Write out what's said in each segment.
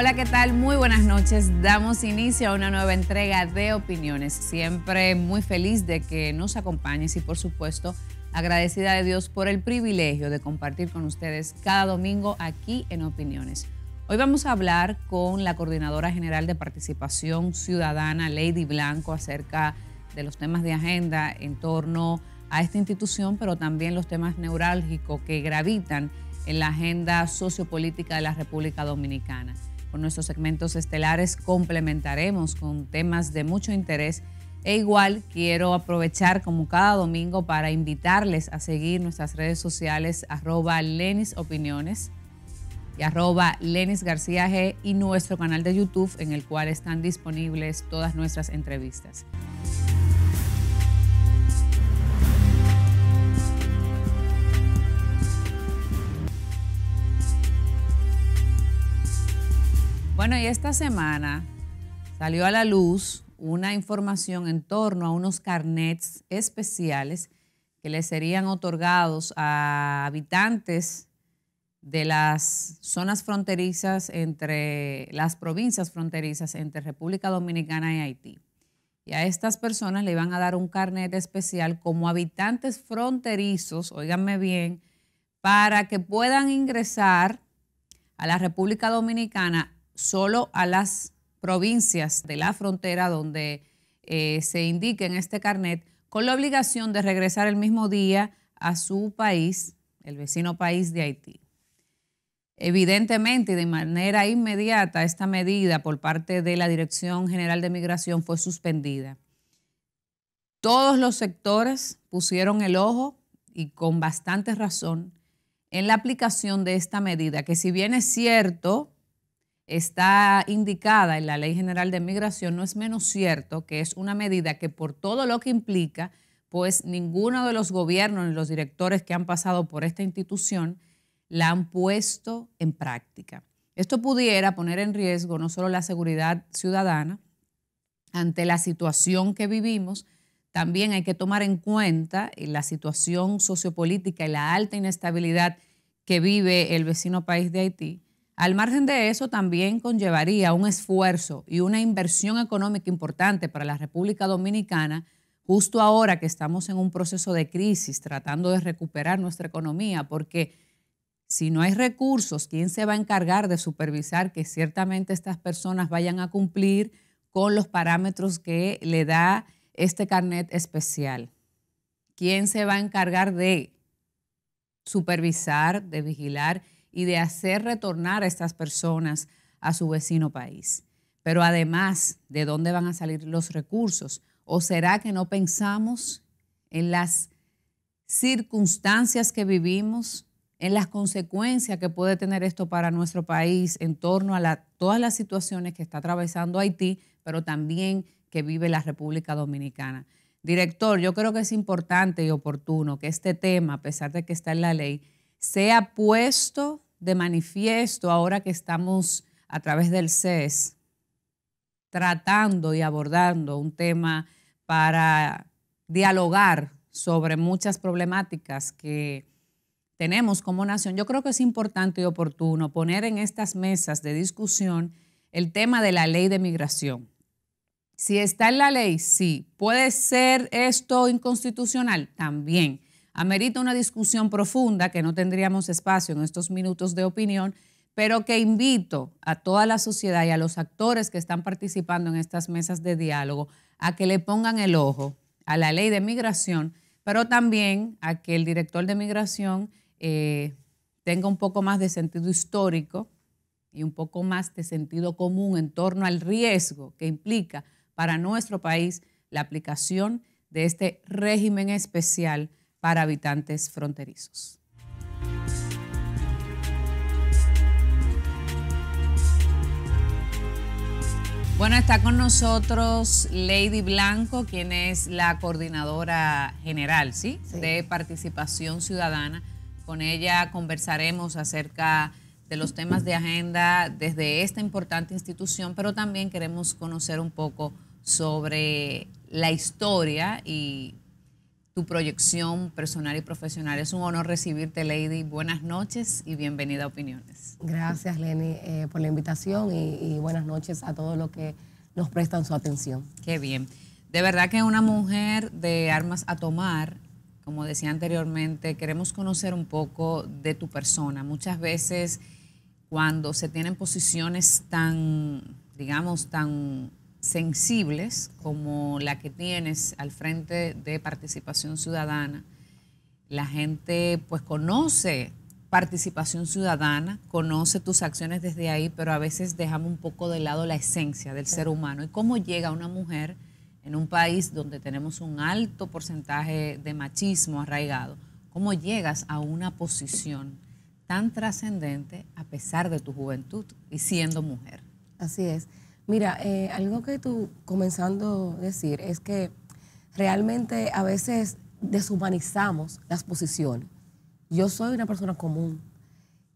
Hola, ¿qué tal? Muy buenas noches. Damos inicio a una nueva entrega de opiniones. Siempre muy feliz de que nos acompañes y por supuesto agradecida de Dios por el privilegio de compartir con ustedes cada domingo aquí en Opiniones. Hoy vamos a hablar con la Coordinadora General de Participación Ciudadana, Lady Blanco, acerca de los temas de agenda en torno a esta institución, pero también los temas neurálgicos que gravitan en la agenda sociopolítica de la República Dominicana. Con nuestros segmentos estelares complementaremos con temas de mucho interés e igual quiero aprovechar como cada domingo para invitarles a seguir nuestras redes sociales arroba Lenis Opiniones y arroba Lenis García G y nuestro canal de YouTube en el cual están disponibles todas nuestras entrevistas. Bueno, y esta semana salió a la luz una información en torno a unos carnets especiales que le serían otorgados a habitantes de las zonas fronterizas entre las provincias fronterizas entre República Dominicana y Haití. Y a estas personas le iban a dar un carnet especial como habitantes fronterizos, oíganme bien, para que puedan ingresar a la República Dominicana solo a las provincias de la frontera donde eh, se indique en este carnet, con la obligación de regresar el mismo día a su país, el vecino país de Haití. Evidentemente y de manera inmediata, esta medida por parte de la Dirección General de Migración fue suspendida. Todos los sectores pusieron el ojo y con bastante razón en la aplicación de esta medida, que si bien es cierto, está indicada en la Ley General de Migración, no es menos cierto que es una medida que por todo lo que implica, pues ninguno de los gobiernos ni los directores que han pasado por esta institución la han puesto en práctica. Esto pudiera poner en riesgo no solo la seguridad ciudadana, ante la situación que vivimos, también hay que tomar en cuenta eh, la situación sociopolítica y la alta inestabilidad que vive el vecino país de Haití al margen de eso, también conllevaría un esfuerzo y una inversión económica importante para la República Dominicana, justo ahora que estamos en un proceso de crisis, tratando de recuperar nuestra economía, porque si no hay recursos, ¿quién se va a encargar de supervisar que ciertamente estas personas vayan a cumplir con los parámetros que le da este carnet especial? ¿Quién se va a encargar de supervisar, de vigilar? y de hacer retornar a estas personas a su vecino país. Pero además, ¿de dónde van a salir los recursos? ¿O será que no pensamos en las circunstancias que vivimos, en las consecuencias que puede tener esto para nuestro país en torno a todas las situaciones que está atravesando Haití, pero también que vive la República Dominicana? Director, yo creo que es importante y oportuno que este tema, a pesar de que está en la ley, sea puesto de manifiesto ahora que estamos a través del CES tratando y abordando un tema para dialogar sobre muchas problemáticas que tenemos como nación. Yo creo que es importante y oportuno poner en estas mesas de discusión el tema de la ley de migración. Si está en la ley, sí. ¿Puede ser esto inconstitucional? También. Amerita una discusión profunda que no tendríamos espacio en estos minutos de opinión, pero que invito a toda la sociedad y a los actores que están participando en estas mesas de diálogo a que le pongan el ojo a la ley de migración, pero también a que el director de migración eh, tenga un poco más de sentido histórico y un poco más de sentido común en torno al riesgo que implica para nuestro país la aplicación de este régimen especial para habitantes fronterizos. Bueno, está con nosotros Lady Blanco, quien es la coordinadora general ¿sí? de participación ciudadana. Con ella conversaremos acerca de los temas de agenda desde esta importante institución, pero también queremos conocer un poco sobre la historia y tu proyección personal y profesional. Es un honor recibirte, Lady. Buenas noches y bienvenida a Opiniones. Gracias, Lenny, eh, por la invitación y, y, buenas noches a todos los que nos prestan su atención. Qué bien. De verdad que una mujer de armas a tomar, como decía anteriormente, queremos conocer un poco de tu persona. Muchas veces cuando se tienen posiciones tan, digamos, tan sensibles como la que tienes al frente de participación ciudadana. La gente pues conoce participación ciudadana, conoce tus acciones desde ahí, pero a veces dejamos un poco de lado la esencia del ser humano y cómo llega una mujer en un país donde tenemos un alto porcentaje de machismo arraigado, cómo llegas a una posición tan trascendente a pesar de tu juventud y siendo mujer. Así es. Mira, eh, algo que tú comenzando a decir es que realmente a veces deshumanizamos las posiciones. Yo soy una persona común.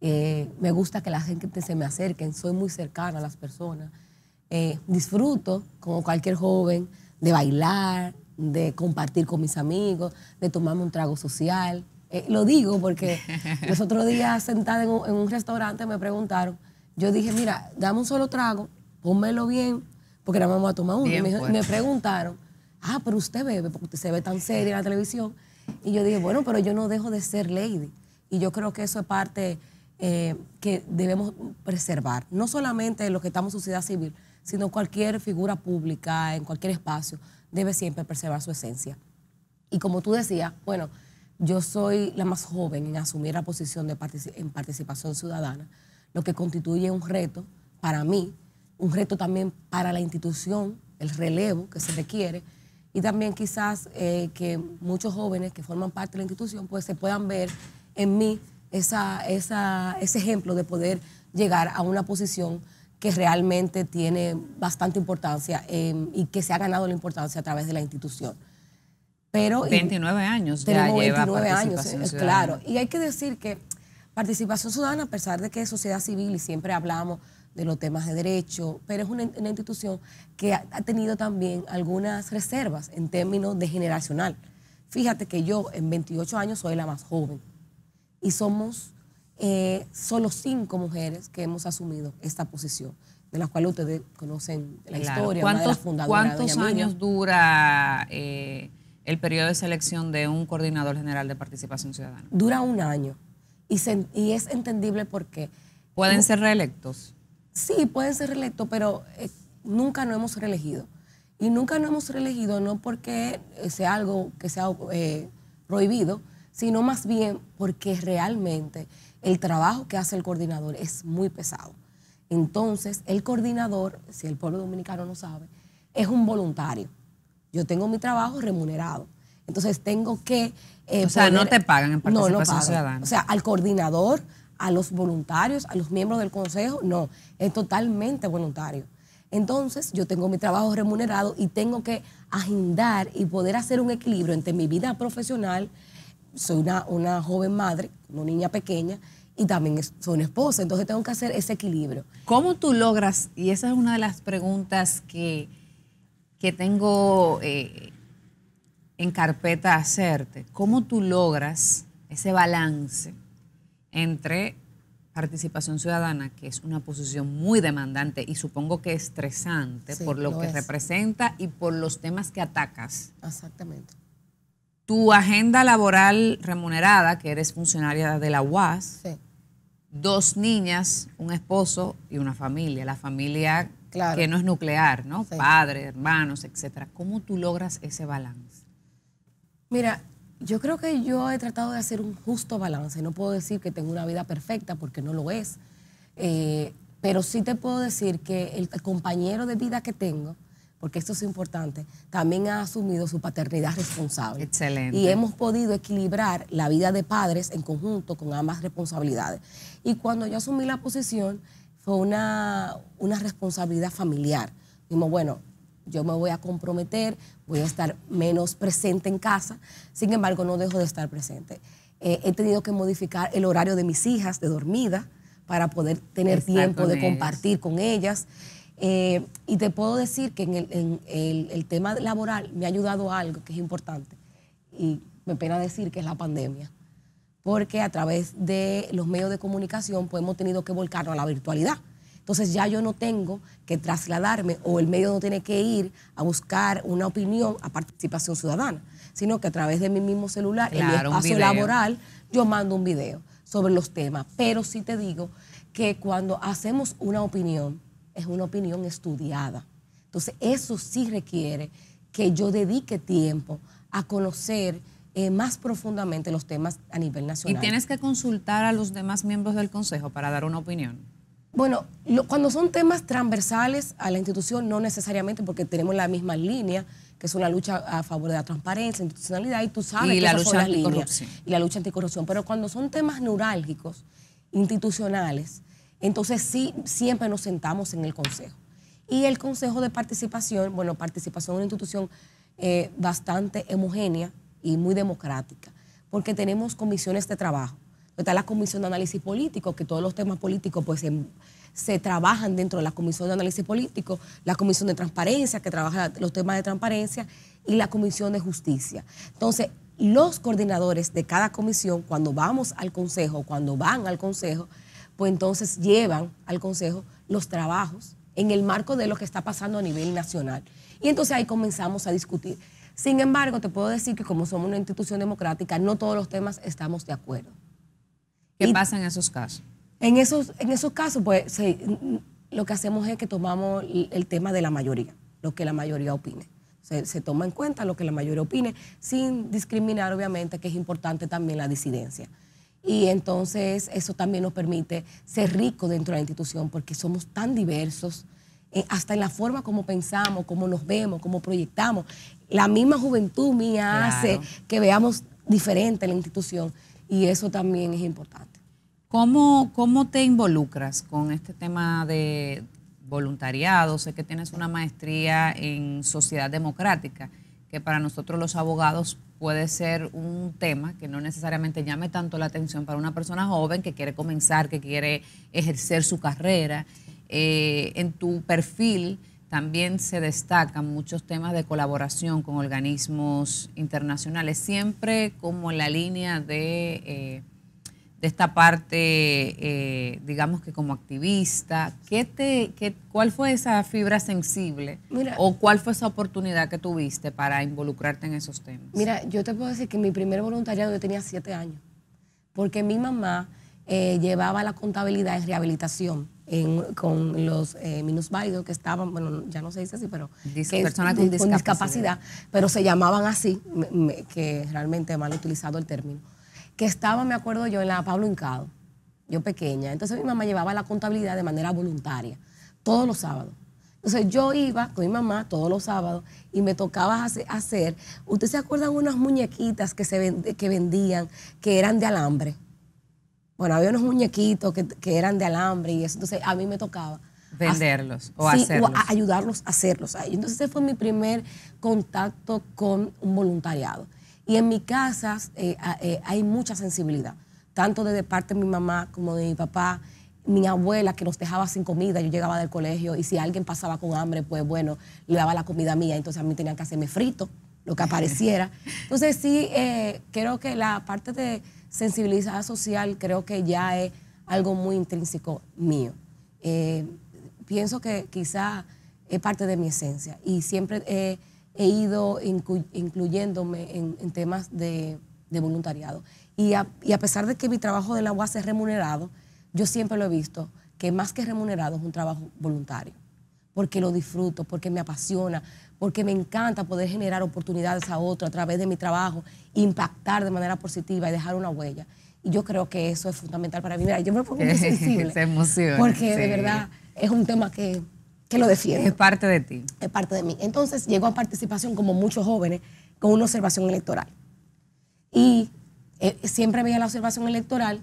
Eh, me gusta que la gente se me acerque Soy muy cercana a las personas. Eh, disfruto, como cualquier joven, de bailar, de compartir con mis amigos, de tomarme un trago social. lo digo porque los otros días sentada en un restaurante me preguntaron, yo dije, mira, dame un solo trago pónmelo bien, porque la mamá toma uno. me, preguntaron, ah, pero usted bebe, porque usted se ve tan seria en la televisión. Y yo dije, bueno, pero yo no dejo de ser lady. Y yo creo que eso es parte eh, que debemos preservar, no solamente los que estamos en sociedad civil, sino cualquier figura pública, en cualquier espacio, debe siempre preservar su esencia. Y como tú decías, bueno, yo soy la más joven en asumir la posición de en participación ciudadana, lo que constituye un reto para mí, un reto también para la institución, el relevo que se requiere, y también quizás eh, que muchos jóvenes que forman parte de la institución pues se puedan ver en mí esa, esa, ese ejemplo de poder llegar a una posición que realmente tiene bastante importancia em, y que se ha ganado la importancia a través de la institución. Pero, 29 años ya lleva 29 años, eh, claro. Y hay que decir que participación ciudadana, a pesar de que es sociedad civil y siempre hablamos de los temas de derecho, pero es una, institución que ha, tenido también algunas reservas en términos de generacional. Fíjate que yo en 28 años soy la más joven y somos eh, solo cinco mujeres que hemos asumido esta posición de la cual ustedes conocen la historia. ¿Cuántos, años dura eh, el periodo de selección de un coordinador general de participación ciudadana? Dura un año y, es entendible porque ¿Pueden ser reelectos? sí, pueden ser reelectos, pero eh, nunca no hemos reelegido. Y nunca no hemos reelegido no porque eh, sea algo que sea eh, prohibido, sino más bien porque realmente el trabajo que hace el coordinador es muy pesado. Entonces, el coordinador, si el pueblo dominicano no sabe, es un voluntario. Yo tengo mi trabajo remunerado. Entonces, tengo que... o sea, no te pagan en participación no, no ciudadana. O sea, al coordinador a los voluntarios, a los miembros del consejo, no, es totalmente voluntario. Entonces, yo tengo mi trabajo remunerado y tengo que agendar y poder hacer un equilibrio entre mi vida profesional, soy una, joven madre, una niña pequeña, y también soy una esposa, entonces tengo que hacer ese equilibrio. ¿Cómo tú logras, y esa es una de las preguntas que, que tengo eh, en carpeta hacerte, cómo tú logras ese balance? entre participación ciudadana, que es una posición muy demandante y supongo que estresante por lo, que representa y por los temas que atacas. Exactamente. Tu agenda laboral remunerada, que eres funcionaria de la UAS, dos niñas, un esposo y una familia, la familia que no es nuclear, ¿no? Padres, Padre, hermanos, etcétera. ¿Cómo tú logras ese balance? Mira, yo creo que yo he tratado de hacer un justo balance. No puedo decir que tengo una vida perfecta porque no lo es. Eh, pero sí te puedo decir que el compañero de vida que tengo, porque esto es importante, también ha asumido su paternidad responsable. Excelente. Y hemos podido equilibrar la vida de padres en conjunto con ambas responsabilidades. Y cuando yo asumí la posición, fue una, una responsabilidad familiar. Dijimos, bueno, yo me voy a comprometer, voy a estar menos presente en casa, sin embargo no dejo de estar presente. Eh, he tenido que modificar el horario de mis hijas de dormida para poder tener tiempo de compartir con ellas. Eh, y te puedo decir que en, el, tema laboral me ha ayudado algo que es importante y me pena decir que es la pandemia, porque a través de los medios de comunicación pues, hemos tenido que volcarnos a la virtualidad. Entonces ya yo no tengo que trasladarme o el medio no tiene que ir a buscar una opinión a participación ciudadana, sino que a través de mi mismo celular, en mi espacio laboral, yo mando un video sobre los temas. Pero sí te digo que cuando hacemos una opinión, es una opinión estudiada. Entonces eso sí requiere que yo dedique tiempo a conocer eh, más profundamente los temas a nivel nacional. Y tienes que consultar a los demás miembros del Consejo para dar una opinión. Bueno, cuando son temas transversales a la institución, no necesariamente porque tenemos la misma línea, que es una lucha a favor de la transparencia, institucionalidad, y tú sabes que la lucha son las líneas, y la lucha anticorrupción. Pero cuando son temas neurálgicos, institucionales, entonces sí, siempre nos sentamos en el Consejo. Y el Consejo de Participación, bueno, participación es una institución eh, bastante homogénea y muy democrática, porque tenemos comisiones de trabajo está la Comisión de Análisis Político, que todos los temas políticos pues se, em, se, trabajan dentro de la Comisión de Análisis Político, la Comisión de Transparencia, que trabaja los temas de transparencia, y la Comisión de Justicia. Entonces, los coordinadores de cada comisión, cuando vamos al Consejo, cuando van al Consejo, pues entonces llevan al Consejo los trabajos en el marco de lo que está pasando a nivel nacional. Y entonces ahí comenzamos a discutir. Sin embargo, te puedo decir que como somos una institución democrática, no todos los temas estamos de acuerdo. ¿Qué pasa en esos casos? En esos, en esos casos, pues lo que hacemos es que tomamos el tema de la mayoría, lo que la mayoría opine. Se, toma en cuenta lo que la mayoría opine, sin discriminar, obviamente, que es importante también la disidencia. Y entonces eso también nos permite ser ricos dentro de la institución, porque somos tan diversos, eh, hasta en la forma como pensamos, cómo nos vemos, cómo proyectamos. La misma juventud mía hace que veamos diferente la institución y eso también es importante. ¿Cómo, te involucras con este tema de voluntariado? Sé que tienes una maestría en sociedad democrática, que para nosotros los abogados puede ser un tema que no necesariamente llame tanto la atención para una persona joven que quiere comenzar, que quiere ejercer su carrera. Eh, en tu perfil también se destacan muchos temas de colaboración con organismos internacionales, siempre como en la línea de, eh, de esta parte, eh, digamos que como activista. ¿qué te, qué, ¿Cuál fue esa fibra sensible o cuál fue esa oportunidad que tuviste para involucrarte en esos temas? Mira, yo te puedo decir que mi primer voluntariado yo tenía siete años, porque mi mamá eh, llevaba la contabilidad en rehabilitación con los eh, minusválidos que estaban, bueno, ya no se dice así, pero personas con discapacidad. pero se llamaban así, que realmente mal utilizado el término, que estaba, me acuerdo yo, en la Pablo Incado, yo pequeña. Entonces mi mamá llevaba la contabilidad de manera voluntaria, todos los sábados. Entonces yo iba con mi mamá todos los sábados y me tocaba hacer, ¿ustedes se acuerdan unas muñequitas que, se que vendían que eran de alambre? Bueno, había unos muñequitos que, eran de alambre y eso. Entonces a mí me tocaba. Venderlos o ayudarlos a hacerlos. Entonces ese fue mi primer contacto con un voluntariado. Y en mi casa eh, eh, hay mucha sensibilidad, tanto de parte de mi mamá como de mi papá. Mi abuela que nos dejaba sin comida, yo llegaba del colegio y si alguien pasaba con hambre, pues bueno, le daba la comida mía, entonces a mí tenían que hacerme frito, lo que apareciera. Entonces sí, eh, creo que la parte de sensibilidad social creo que ya es algo muy intrínseco mío. Eh, pienso que quizá es parte de mi esencia y siempre he, ido incluyéndome en, temas de, voluntariado. Y a, pesar de que mi trabajo de la UAS es remunerado, yo siempre lo he visto que más que remunerado es un trabajo voluntario, porque lo disfruto, porque me apasiona, porque me encanta poder generar oportunidades a otros a través de mi trabajo, impactar de manera positiva y dejar una huella. Y yo creo que eso es fundamental para mí. Mira, yo me pongo muy sensible. Se emociona. Porque de verdad es un tema que, lo defiende. Es parte de ti. Es parte de mí. Entonces llego a participación como muchos jóvenes con una observación electoral. Y eh, siempre veía la observación electoral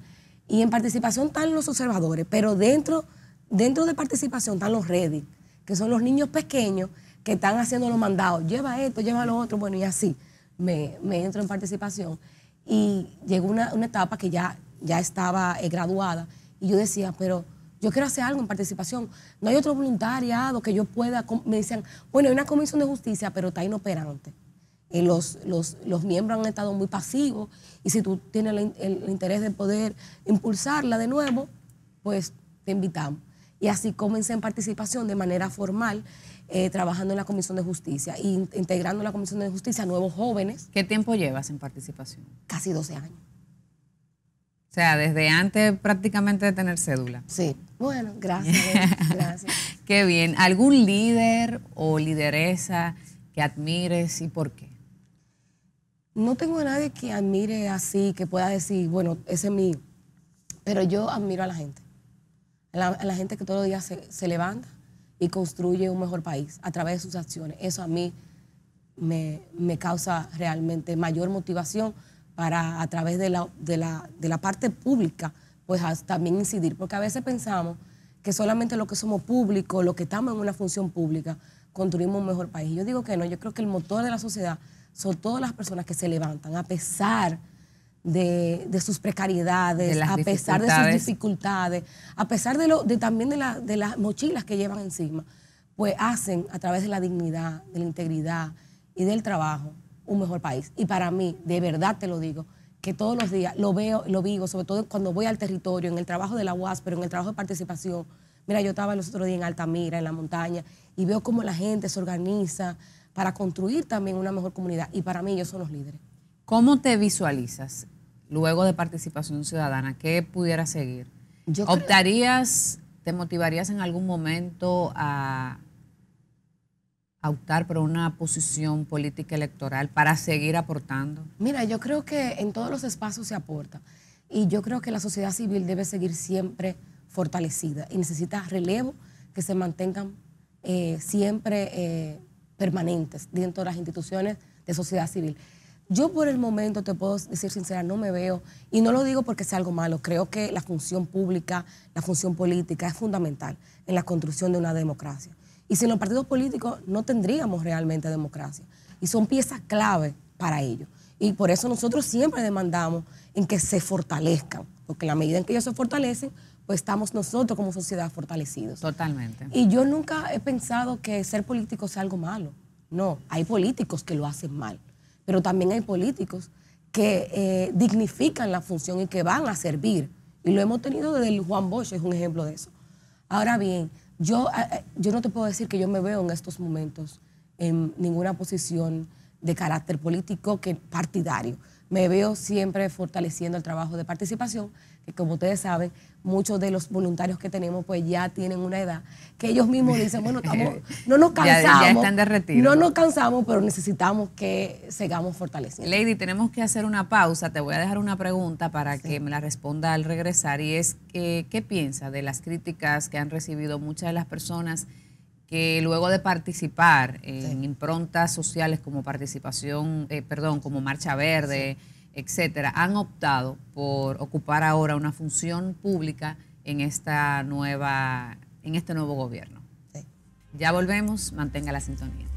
y en participación están los observadores, pero dentro, dentro de participación están los Reddit, que son los niños pequeños que están haciendo los mandados, lleva esto, lleva lo otro, bueno, y así me, me entro en participación. Y llegó una, etapa que ya, ya estaba eh, graduada y yo decía, pero yo quiero hacer algo en participación. No hay otro voluntariado que yo pueda. Me decían, bueno, hay una comisión de justicia, pero está inoperante. los, miembros han estado muy pasivos y si tú tienes el, interés de poder impulsarla de nuevo, pues te invitamos. Y así comencé en participación de manera formal eh, trabajando en la Comisión de Justicia e integrando la Comisión de Justicia a nuevos jóvenes. ¿Qué tiempo llevas en participación? Casi 12 años. O sea, desde antes prácticamente de tener cédula. Sí, bueno, gracias. gracias. Qué bien. ¿Algún líder o lideresa que admires y por qué? No tengo a nadie que admire así, que pueda decir, bueno, ese es mío. Pero yo admiro a la gente. A la, gente que todos los días se, se levanta, y construye un mejor país a través de sus acciones. Eso a mí me, causa realmente mayor motivación para a través de la, de la, de la parte pública, pues también incidir, porque a veces pensamos que solamente lo que somos públicos, lo que estamos en una función pública, construimos un mejor país. Yo digo que no, yo creo que el motor de la sociedad son todas las personas que se levantan a pesar de, sus precariedades, a pesar de sus dificultades, a pesar de, lo, de también de, de las mochilas que llevan encima, pues hacen a través de la dignidad, de la integridad y del trabajo un mejor país. Y para mí, de verdad te lo digo, que todos los días lo veo, lo vivo sobre todo cuando voy al territorio, en el trabajo de la UAS, pero en el trabajo de participación. Mira, yo estaba los otros días en Altamira, en la montaña, y veo cómo la gente se organiza para construir también una mejor comunidad. Y para mí ellos son los líderes. ¿Cómo te visualizas luego de participación ciudadana, ¿qué pudiera seguir? ¿Optarías, te motivarías en algún momento a, optar por una posición política electoral para seguir aportando? Mira, yo creo que en todos los espacios se aporta y yo creo que la sociedad civil debe seguir siempre fortalecida y necesita relevo que se mantengan eh, siempre eh, permanentes dentro de las instituciones de sociedad civil. Yo por el momento te puedo decir sincera, no me veo, y no lo digo porque sea algo malo, creo que la función pública, la función política es fundamental en la construcción de una democracia. Y sin los partidos políticos no tendríamos realmente democracia. Y son piezas clave para ello. Y por eso nosotros siempre demandamos en que se fortalezcan, porque la medida en que ellos se fortalecen, pues estamos nosotros como sociedad fortalecidos. Totalmente. Y yo nunca he pensado que ser político sea algo malo. No, hay políticos que lo hacen mal pero también hay políticos que eh, dignifican la función y que van a servir. Y lo hemos tenido desde el Juan Bosch, es un ejemplo de eso. Ahora bien, yo, eh, eh, yo no te puedo decir que yo me veo en estos momentos en ninguna posición de carácter político que partidario. Me veo siempre fortaleciendo el trabajo de participación que como ustedes saben, muchos de los voluntarios que tenemos pues ya tienen una edad que ellos mismos dicen, bueno, estamos, no nos cansamos. ya, están derretidos. No nos cansamos, pero necesitamos que sigamos fortaleciendo. Lady, tenemos que hacer una pausa. Te voy a dejar una pregunta para que me la responda al regresar y es, ¿qué piensa de las críticas que han recibido muchas de las personas que luego de participar en improntas sociales como participación, eh, perdón, como Marcha Verde, etcétera, han optado por ocupar ahora una función pública en esta nueva, en este nuevo gobierno. Ya volvemos, mantenga la sintonía.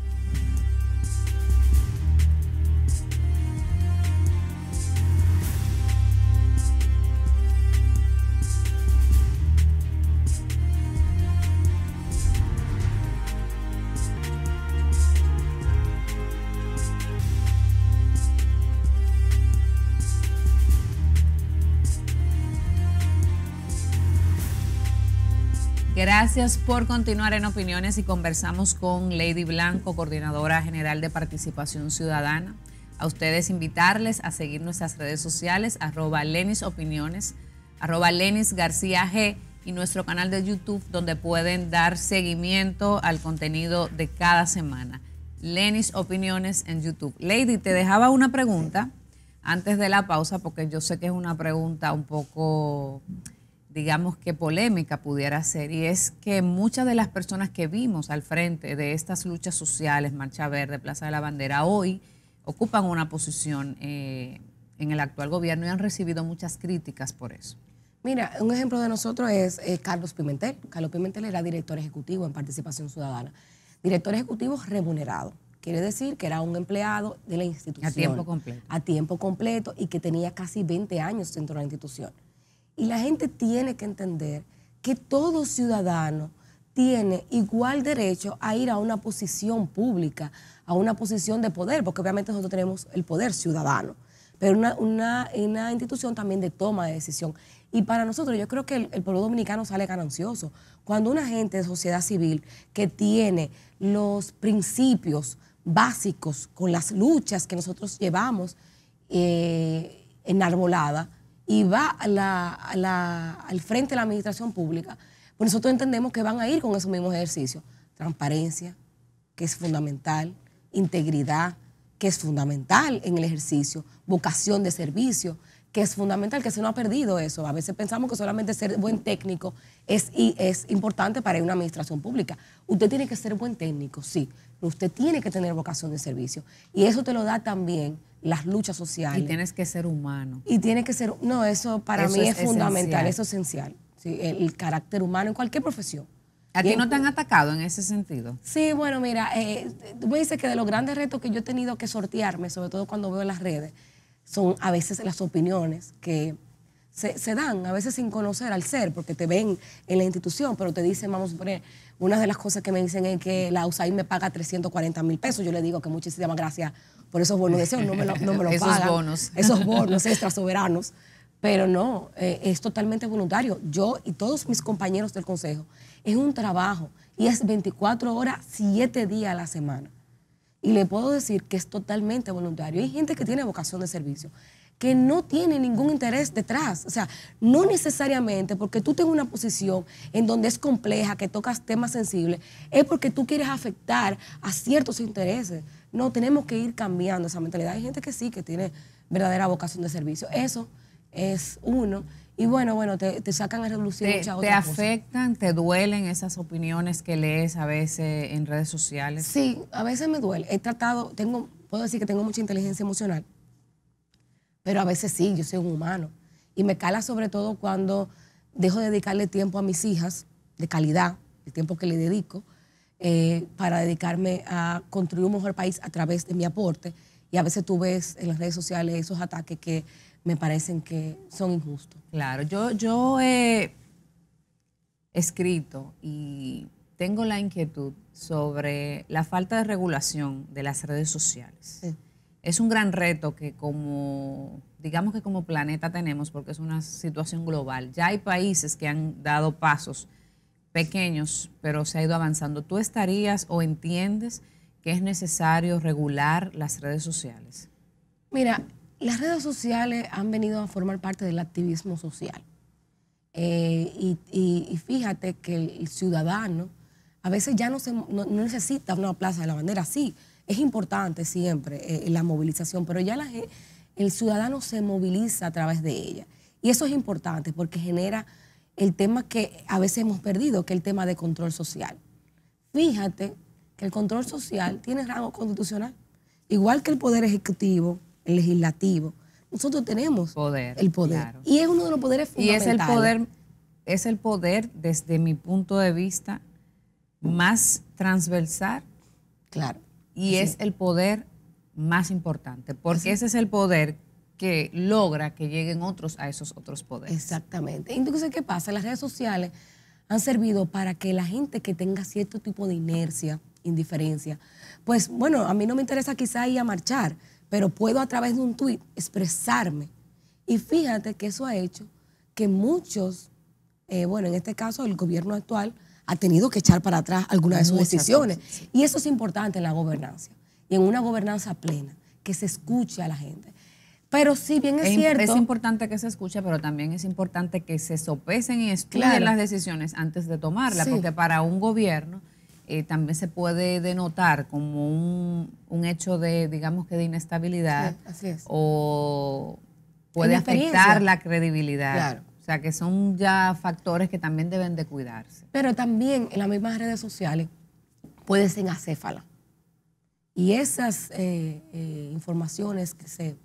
Gracias por continuar en Opiniones y conversamos con Lady Blanco, coordinadora general de Participación Ciudadana. A ustedes invitarles a seguir nuestras redes sociales, arroba Lenis Opiniones, arroba Lenis García G y nuestro canal de YouTube donde pueden dar seguimiento al contenido de cada semana. Lenis Opiniones en YouTube. Lady, te dejaba una pregunta antes de la pausa porque yo sé que es una pregunta un poco digamos que polémica pudiera ser, y es que muchas de las personas que vimos al frente de estas luchas sociales, Marcha Verde, Plaza de la Bandera, hoy ocupan una posición eh, en el actual gobierno y han recibido muchas críticas por eso. Mira, un ejemplo de nosotros es eh, Carlos Pimentel. Carlos Pimentel era director ejecutivo en Participación Ciudadana. Director ejecutivo remunerado. Quiere decir que era un empleado de la institución. A tiempo completo. A tiempo completo y que tenía casi 20 años dentro de la institución. Y la gente tiene que entender que todo ciudadano tiene igual derecho a ir a una posición pública, a una posición de poder, porque obviamente nosotros tenemos el poder ciudadano, pero una, una, institución también de toma de decisión. Y para nosotros, yo creo que el, pueblo dominicano sale ganancioso. Cuando una gente de sociedad civil que tiene los principios básicos con las luchas que nosotros llevamos eh, enarbolada, y va la, la, al frente de la administración pública, pues nosotros entendemos que van a ir con esos mismos ejercicios. Transparencia, que es fundamental, integridad, que es fundamental en el ejercicio, vocación de servicio que es fundamental, que se no ha perdido eso. A veces pensamos que solamente ser buen técnico es, es importante para una administración pública. Usted tiene que ser buen técnico, sí. Usted tiene que tener vocación de servicio. Y eso te lo da también las luchas sociales. Y tienes que ser humano. Y tiene que ser, no, eso para mí es, fundamental, es esencial. Sí, el, carácter humano en cualquier profesión. ¿A ti no te han atacado en ese sentido? Sí, bueno, mira, eh, tú me dices que de los grandes retos que yo he tenido que sortearme, sobre todo cuando veo las redes, son a veces las opiniones que se, dan, a veces sin conocer al ser, porque te ven en la institución, pero te dicen, vamos a poner, una de las cosas que me dicen es que la USAID me paga 340 mil pesos. Yo le digo que muchísimas gracias por esos bonos de no me lo, no esos bonos. Esos bonos extra soberanos. Pero no, eh, es totalmente voluntario. Yo y todos mis compañeros del consejo, es un trabajo y es 24 horas, 7 días a la semana. Y le puedo decir que es totalmente voluntario. Hay gente que tiene vocación de servicio, que no tiene ningún interés detrás. O sea, no necesariamente porque tú tengas una posición en donde es compleja, que tocas temas sensibles, es porque tú quieres afectar a ciertos intereses. No, tenemos que ir cambiando esa mentalidad. Hay gente que sí, que tiene verdadera vocación de servicio. Eso es uno. Y bueno, bueno, te, sacan a revolución te, ¿Te afectan, te duelen esas opiniones que lees a veces en redes sociales? Sí, a veces me duele. He tratado, tengo, puedo decir que tengo mucha inteligencia emocional, pero a veces sí, yo soy un humano. Y me cala sobre todo cuando dejo de dedicarle tiempo a mis hijas, de calidad, el tiempo que le dedico, eh, para dedicarme a construir un mejor país a través de mi aporte. Y a veces tú ves en las redes sociales esos ataques que me parecen que son injustos. Claro, yo, yo he escrito y tengo la inquietud sobre la falta de regulación de las redes sociales. Es un gran reto que como, digamos que como planeta tenemos, porque es una situación global. Ya hay países que han dado pasos pequeños, pero se ha ido avanzando. ¿Tú estarías o entiendes que es necesario regular las redes sociales? Mira, las redes sociales han venido a formar parte del activismo social. Eh, y, fíjate que el ciudadano a veces ya no, se, no, necesita una plaza de la bandera. Sí, es importante siempre eh, la movilización, pero ya la, el ciudadano se moviliza a través de ella. Y eso es importante porque genera el tema que a veces hemos perdido, que es el tema de control social. Fíjate que el control social tiene rango constitucional, igual que el poder ejecutivo, el legislativo, nosotros tenemos el poder. Y es uno de los poderes fundamentales. Y es el poder, es el poder desde mi punto de vista más transversal. Claro. Y es, el poder más importante, porque ese es el poder que logra que lleguen otros a esos otros poderes. Exactamente. Entonces, ¿qué pasa? Las redes sociales han servido para que la gente que tenga cierto tipo de inercia, indiferencia, pues bueno, a mí no me interesa quizá ir a marchar, pero puedo a través de un tuit expresarme. Y fíjate que eso ha hecho que muchos, eh, bueno, en este caso el gobierno actual ha tenido que echar para atrás algunas de sus decisiones. Y eso es importante en la gobernanza, y en una gobernanza plena, que se escuche a la gente. Pero si bien es, cierto... Es importante que se escuche, pero también es importante que se sopesen y estudien las decisiones antes de tomarlas, porque para un gobierno eh, también se puede denotar como un, hecho de, digamos que de inestabilidad o puede afectar la credibilidad. O sea, que son ya factores que también deben de cuidarse. Pero también en las mismas redes sociales puede ser acéfala. Y esas eh, eh, informaciones que se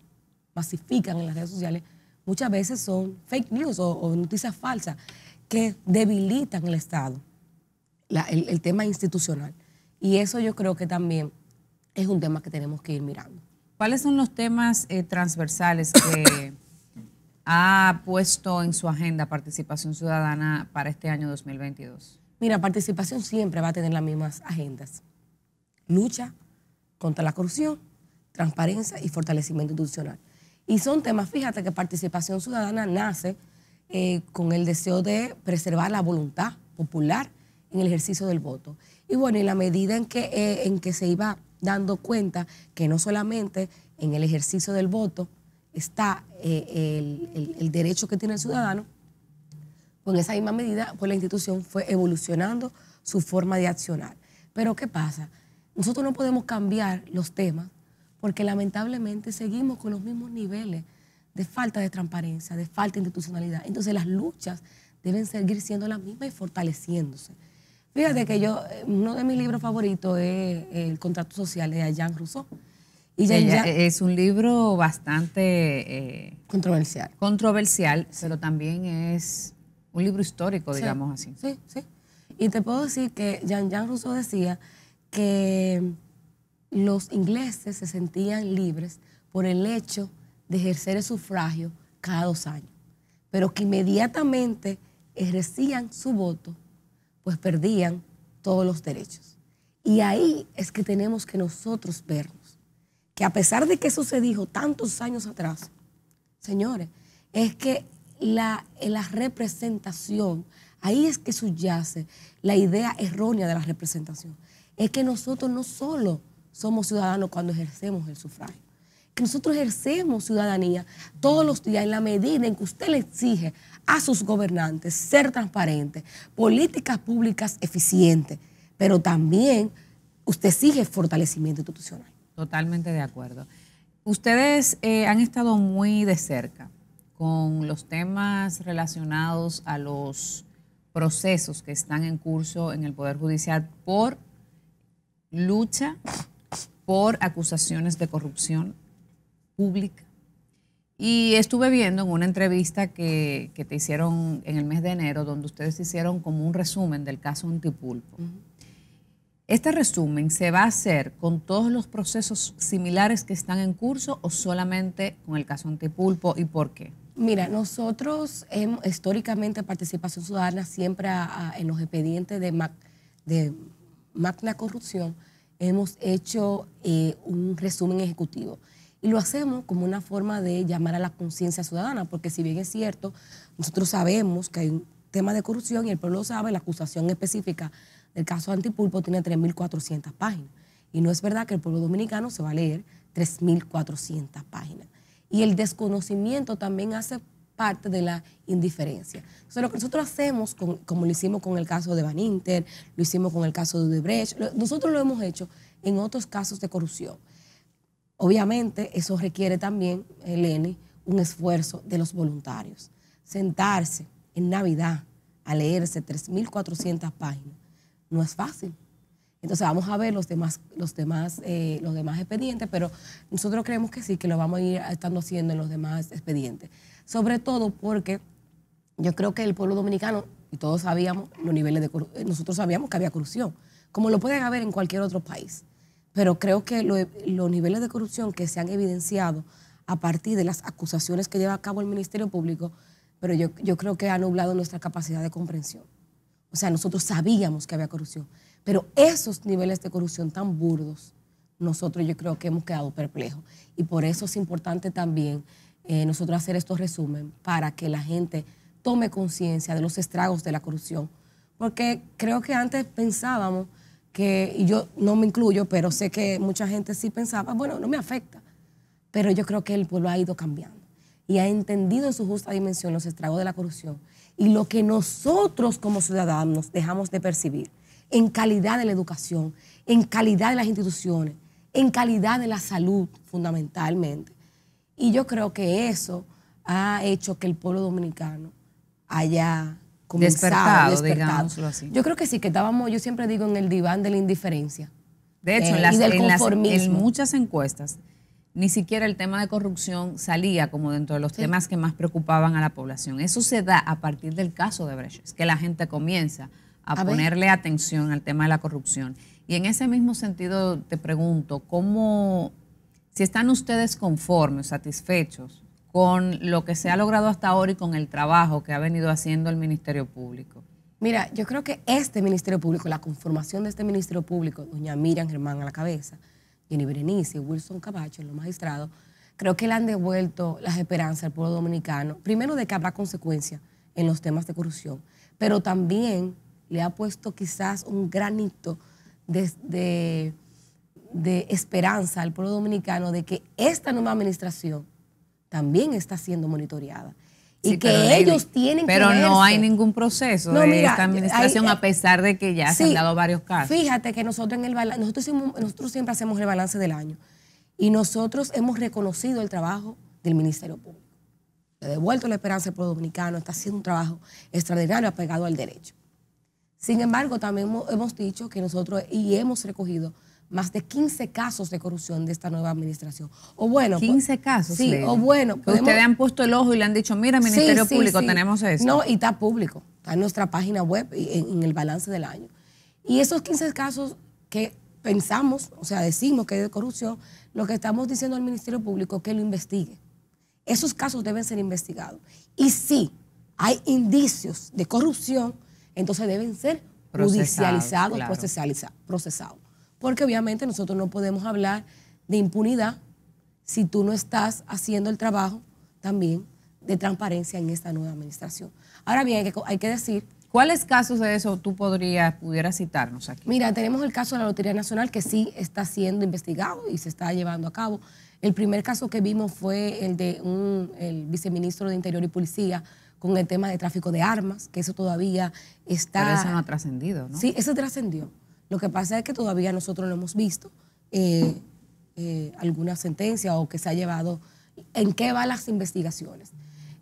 masifican en las redes sociales muchas veces son fake news o noticias falsas que debilitan el Estado el, tema institucional. Y eso yo creo que también es un tema que tenemos que ir mirando. ¿Cuáles son los temas eh, transversales que ha puesto en su agenda Participación Ciudadana para este año 2022? Mira, participación siempre va a tener las mismas agendas. Lucha contra la corrupción, transparencia y fortalecimiento institucional. Y son temas, fíjate que participación ciudadana nace eh, con el deseo de preservar la voluntad popular en el ejercicio del voto. Y bueno, en la medida en que, eh, en que se iba dando cuenta que no solamente en el ejercicio del voto está eh, el, derecho que tiene el ciudadano, pues en esa misma medida pues la institución fue evolucionando su forma de accionar. Pero ¿qué pasa? Nosotros no podemos cambiar los temas porque lamentablemente seguimos con los mismos niveles de falta de transparencia, de falta de institucionalidad. Entonces las luchas deben seguir siendo las mismas y fortaleciéndose. Fíjate que yo, uno de mis libros favoritos es El Contrato Social de Jean Rousseau. Y es un libro bastante... Eh, controversial. Controversial, pero también es un libro histórico, digamos así. Sí, sí. Y te puedo decir que Jean-Jean Rousseau decía que los ingleses se sentían libres por el hecho de ejercer el sufragio cada dos años, pero que inmediatamente ejercían su voto pues perdían todos los derechos. Y ahí es que tenemos que nosotros vernos, que a pesar de que eso se dijo tantos años atrás, señores, es que la, la representación, ahí es que subyace la idea errónea de la representación, es que nosotros no solo somos ciudadanos cuando ejercemos el sufragio, que nosotros ejercemos ciudadanía todos los días en la medida en que usted le exige a sus gobernantes ser transparentes, políticas públicas eficientes, pero también usted sigue fortalecimiento institucional. Totalmente de acuerdo. Ustedes eh, han estado muy de cerca con los temas relacionados a los procesos que están en curso en el Poder Judicial por lucha por acusaciones de corrupción pública y estuve viendo en una entrevista que, te hicieron en el mes de enero, donde ustedes hicieron como un resumen del caso Antipulpo. ¿Este resumen se va a hacer con todos los procesos similares que están en curso o solamente con el caso Antipulpo y por qué? Mira, nosotros hemos, históricamente Participación Ciudadana siempre en los expedientes de, mac, de magna corrupción hemos hecho eh, un resumen ejecutivo. Y lo hacemos como una forma de llamar a la conciencia ciudadana, porque si bien es cierto, nosotros sabemos que hay un tema de corrupción y el pueblo sabe, la acusación específica del caso Antipulpo tiene 3.400 páginas. Y no es verdad que el pueblo dominicano se va a leer 3.400 páginas. Y el desconocimiento también hace parte de la indiferencia. Entonces, lo que nosotros hacemos, con, como lo hicimos con el caso de Van Inter, lo hicimos con el caso de Udebrecht, nosotros lo hemos hecho en otros casos de corrupción. Obviamente, eso requiere también, Eleni, un esfuerzo de los voluntarios. Sentarse en Navidad a leerse 3.400 páginas no es fácil. Entonces vamos a ver los demás, los demás, eh, los demás expedientes, pero nosotros creemos que sí, que lo vamos a ir estando haciendo en los demás expedientes. Sobre todo porque yo creo que el pueblo dominicano, y todos sabíamos los niveles de corrupción. nosotros sabíamos que había corrupción, como lo pueden haber en cualquier otro país pero creo que los niveles de corrupción que se han evidenciado a partir de las acusaciones que lleva a cabo el Ministerio Público, pero yo, creo que ha nublado nuestra capacidad de comprensión. O sea, nosotros sabíamos que había corrupción, pero esos niveles de corrupción tan burdos, nosotros yo creo que hemos quedado perplejos. Y por eso es importante también eh, nosotros hacer estos resumen para que la gente tome conciencia de los estragos de la corrupción. Porque creo que antes pensábamos que yo no me incluyo, pero sé que mucha gente sí pensaba, bueno, no me afecta, pero yo creo que el pueblo ha ido cambiando y ha entendido en su justa dimensión los estragos de la corrupción y lo que nosotros como ciudadanos dejamos de percibir en calidad de la educación, en calidad de las instituciones, en calidad de la salud fundamentalmente. Y yo creo que eso ha hecho que el pueblo dominicano haya despertado, despertado. Así. Yo creo que sí, que estábamos, yo siempre digo, en el diván de la indiferencia. De hecho, eh, en, las, en, muchas encuestas, ni siquiera el tema de corrupción salía como dentro de los temas que más preocupaban a la población. Eso se da a partir del caso de Breches, que la gente comienza a, ponerle atención al tema de la corrupción. Y en ese mismo sentido te pregunto, ¿cómo, si están ustedes conformes, satisfechos con lo que se ha logrado hasta ahora y con el trabajo que ha venido haciendo el Ministerio Público? Mira, yo creo que este Ministerio Público, la conformación de este Ministerio Público, doña Miriam Germán a la cabeza, Jenny Berenice, Wilson Cabacho, los magistrados, creo que le han devuelto las esperanzas al pueblo dominicano, primero de que habrá consecuencias en los temas de corrupción, pero también le ha puesto quizás un granito de esperanza al pueblo dominicano de que esta nueva administración también está siendo monitoreada. y que ellos tienen pero que. Pero no hay ningún proceso de esta administración, a pesar de que ya se han dado varios casos. Fíjate que nosotros en el nosotros, siempre hacemos el balance del año. Y nosotros hemos reconocido el trabajo del Ministerio Público. Le he devuelto la esperanza al pueblo dominicano, está haciendo un trabajo extraordinario apegado al derecho. Sin embargo, también hemos dicho que nosotros, y hemos recogido más de 15 casos de corrupción de esta nueva administración. O bueno, 15 pues, casos. Sí, o bueno. Ustedes han puesto el ojo y le han dicho, mira, Ministerio Público, tenemos eso. No, y está público, está en nuestra página web y en, el balance del año. Y esos 15 casos que pensamos, o sea, decimos que hay de corrupción, lo que estamos diciendo al Ministerio Público es que lo investigue. Esos casos deben ser investigados. Y si hay indicios de corrupción, entonces deben ser judicializados, procesados porque obviamente nosotros no podemos hablar de impunidad si tú no estás haciendo el trabajo también de transparencia en esta nueva administración. Ahora bien, hay que, decir... ¿Cuáles casos de eso tú podrías, pudieras citarnos aquí? Mira, tenemos el caso de la Lotería Nacional que sí está siendo investigado y se está llevando a cabo. El primer caso que vimos fue el de un el viceministro de Interior y Policía con el tema de tráfico de armas, que eso todavía está... Pero eso no ha trascendido, ¿no? Sí, eso trascendió. Lo que pasa es que todavía nosotros no hemos visto eh, eh, alguna sentencia o que se ha llevado, en qué van las investigaciones.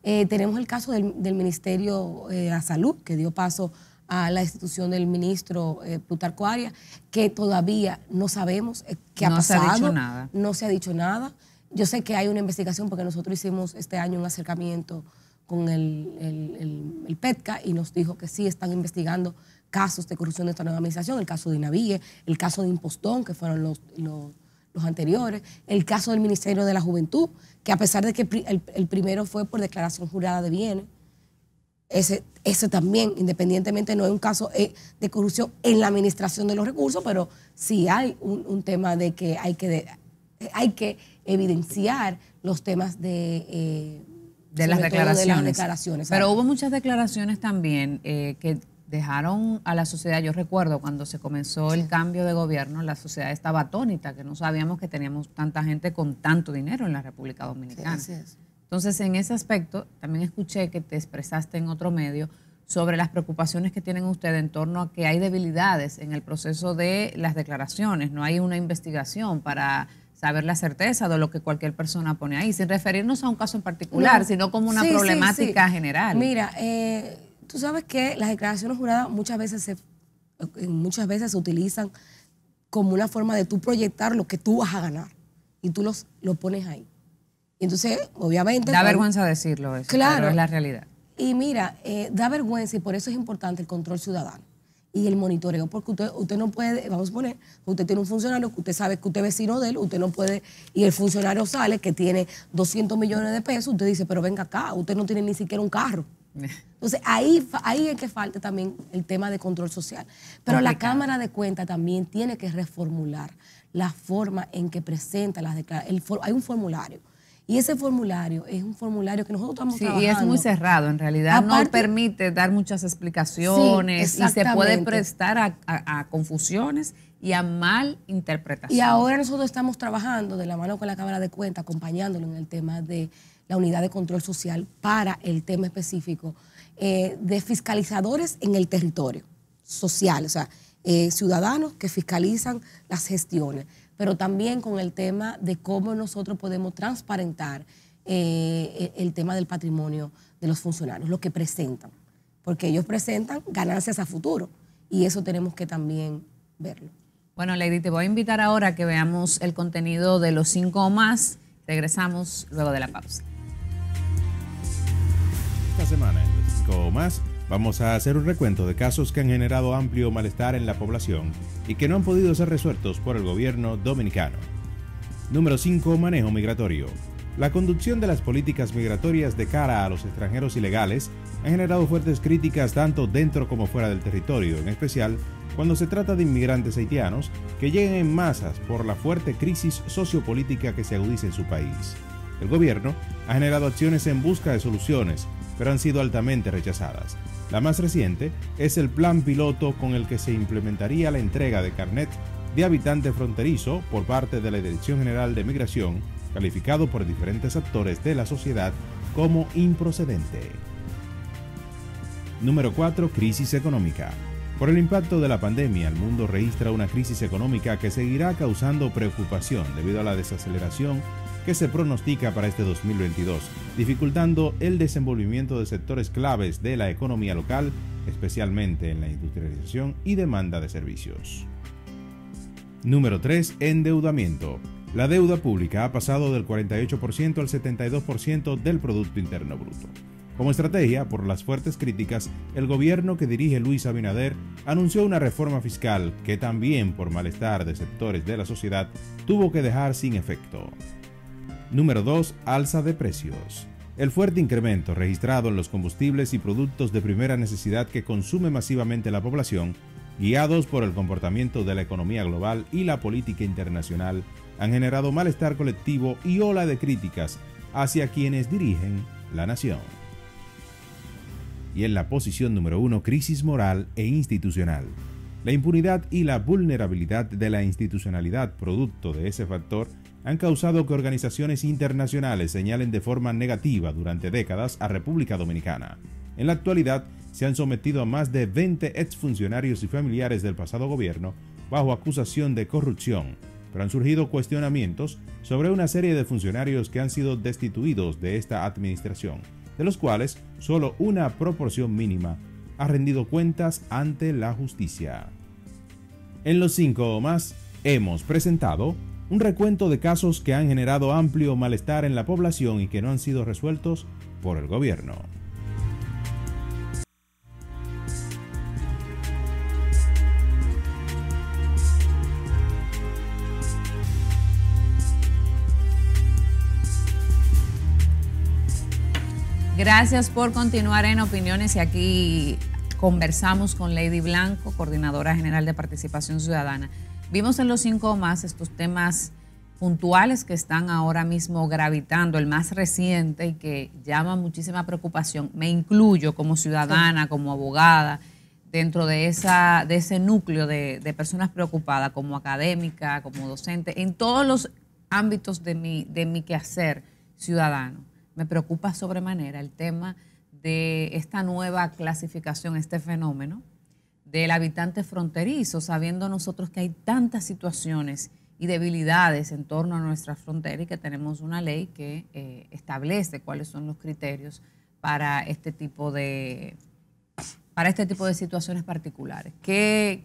Eh, tenemos el caso del, Ministerio de la Salud, que dio paso a la institución del ministro Plutarco Arias, que todavía no sabemos qué ha pasado. No se ha dicho nada. No se ha dicho nada. Yo sé que hay una investigación porque nosotros hicimos este año un acercamiento con el PETCA y nos dijo que sí están investigando casos de corrupción de esta nueva administración, el caso de Inavíe, el caso de Impostón, que fueron los, los, anteriores, el caso del Ministerio de la Juventud, que a pesar de que el, primero fue por declaración jurada de bienes, ese, ese, también, independientemente, no es un caso eh, de corrupción en la administración de los recursos, pero sí hay un, tema de que hay que, hay que evidenciar los temas de... Eh, las declaraciones. Pero hubo muchas declaraciones también eh, que dejaron a la sociedad, yo recuerdo cuando se comenzó el cambio de gobierno, la sociedad estaba atónita, que no sabíamos que teníamos tanta gente con tanto dinero en la República Dominicana. Entonces, en ese aspecto, también escuché que te expresaste en otro medio sobre las preocupaciones que tienen ustedes en torno a que hay debilidades en el proceso de las declaraciones, no hay una investigación para saber la certeza de lo que cualquier persona pone ahí, sin referirnos a un caso en particular, sino como una problemática general. Mira, eh, Tú sabes que las declaraciones juradas muchas veces se, eh, muchas veces se utilizan como una forma de tú proyectar lo que tú vas a ganar y tú los, lo pones ahí. Y entonces, obviamente... Da vergüenza decirlo eso, claro, pero es la realidad. Y mira, eh, da vergüenza y por eso es importante el control ciudadano y el monitoreo, porque usted, usted no puede, vamos a poner, usted tiene un funcionario que usted sabe que usted es vecino de él, usted no puede, y el funcionario sale que tiene 200 millones de pesos, usted dice, pero venga acá, usted no tiene ni siquiera un carro. Entonces, ahí, ahí es que falta también el tema de control social. Pero la Cámara de Cuentas también tiene que reformular la forma en que presenta las declaraciones. Hay un formulario. Y ese formulario es un formulario que nosotros estamos sí, trabajando. Y es muy cerrado, en realidad no permite dar muchas explicaciones y se puede prestar a, confusiones y a mal interpretación. Y ahora nosotros estamos trabajando de la mano con la Cámara de Cuentas, acompañándolo en el tema de la unidad de control social para el tema específico eh, de fiscalizadores en el territorio social, o sea, eh, ciudadanos que fiscalizan las gestiones, pero también con el tema de cómo nosotros podemos transparentar eh, e, el tema del patrimonio de los funcionarios, lo que presentan, porque ellos presentan ganancias a futuro y eso tenemos que también verlo. Bueno, Lady, te voy a invitar ahora a que veamos el contenido de los cinco o más. Regresamos luego de la pausa. Esta semana en los o más vamos a hacer un recuento de casos que han generado amplio malestar en la población y que no han podido ser resueltos por el gobierno dominicano. Número 5. Manejo migratorio. La conducción de las políticas migratorias de cara a los extranjeros ilegales ha generado fuertes críticas tanto dentro como fuera del territorio, en especial cuando se trata de inmigrantes haitianos que llegan en masas por la fuerte crisis sociopolítica que se agudiza en su país. El gobierno ha generado acciones en busca de soluciones, pero han sido altamente rechazadas. La más reciente es el plan piloto con el que se implementaría la entrega de carnet de habitante fronterizo por parte de la Dirección General de Migración, calificado por diferentes actores de la sociedad como improcedente. Número 4. Crisis económica. Por el impacto de la pandemia, el mundo registra una crisis económica que seguirá causando preocupación debido a la desaceleración que se pronostica para este 2022, dificultando el desenvolvimiento de sectores claves de la economía local, especialmente en la industrialización y demanda de servicios. Número 3. Endeudamiento. La deuda pública ha pasado del 48% al 72% del Producto Interno Bruto. Como estrategia, por las fuertes críticas, el gobierno que dirige Luis Abinader anunció una reforma fiscal que también, por malestar de sectores de la sociedad, tuvo que dejar sin efecto. Número 2. Alza de precios. El fuerte incremento registrado en los combustibles y productos de primera necesidad que consume masivamente la población, guiados por el comportamiento de la economía global y la política internacional, han generado malestar colectivo y ola de críticas hacia quienes dirigen la nación. Y en la posición número 1, crisis moral e institucional. La impunidad y la vulnerabilidad de la institucionalidad producto de ese factor han causado que organizaciones internacionales señalen de forma negativa durante décadas a República Dominicana. En la actualidad, se han sometido a más de 20 exfuncionarios y familiares del pasado gobierno bajo acusación de corrupción, pero han surgido cuestionamientos sobre una serie de funcionarios que han sido destituidos de esta administración, de los cuales solo una proporción mínima ha rendido cuentas ante la justicia. En los cinco o más hemos presentado un recuento de casos que han generado amplio malestar en la población y que no han sido resueltos por el gobierno. Gracias por continuar en Opiniones y aquí conversamos con Lady Blanco, coordinadora general de Participación Ciudadana. Vimos en los cinco más estos temas puntuales que están ahora mismo gravitando, el más reciente y que llama muchísima preocupación. Me incluyo como ciudadana, como abogada, dentro de, esa, de ese núcleo de, de, personas preocupadas, como académica, como docente, en todos los ámbitos de mi, de mi quehacer ciudadano. Me preocupa sobremanera el tema de esta nueva clasificación, este fenómeno, del habitante fronterizo, sabiendo nosotros que hay tantas situaciones y debilidades en torno a nuestra frontera y que tenemos una ley que eh, establece cuáles son los criterios para este tipo de para este tipo de situaciones particulares. ¿Qué,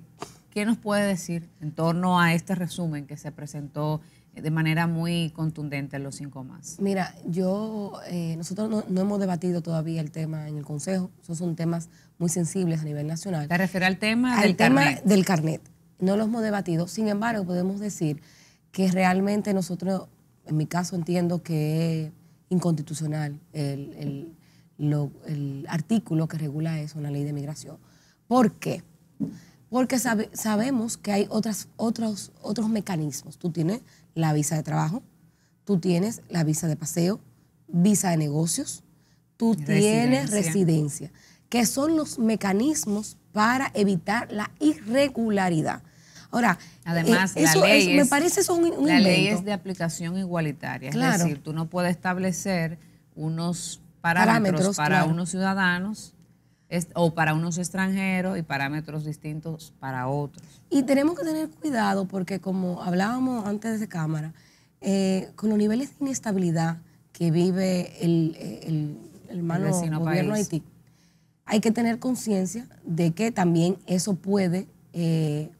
qué nos puede decir en torno a este resumen que se presentó eh, de manera muy contundente en los cinco más? Mira, yo eh, nosotros no, no, hemos debatido todavía el tema en el Consejo. Esos son temas muy sensibles a nivel nacional. Te refieres al tema al del tema carnet. del carnet. No lo hemos debatido. Sin embargo, podemos decir que realmente nosotros, en mi caso, entiendo que es inconstitucional el, artículo que regula eso en la ley de migración. ¿Por qué? Porque sabemos que hay otras, otros, otros mecanismos. Tú tienes la visa de trabajo, tú tienes la visa de paseo, visa de negocios, tú tienes residencia que son los mecanismos para evitar la irregularidad. Ahora, además, me parece un, de aplicación igualitaria, es decir, tú no puedes establecer unos parámetros, para unos ciudadanos o para unos extranjeros y parámetros distintos para otros. Y tenemos que tener cuidado porque como hablábamos antes de cámara, eh, con los niveles de inestabilidad que vive el, eh, el, gobierno Haití, hay que tener conciencia de que también eso puede, eh,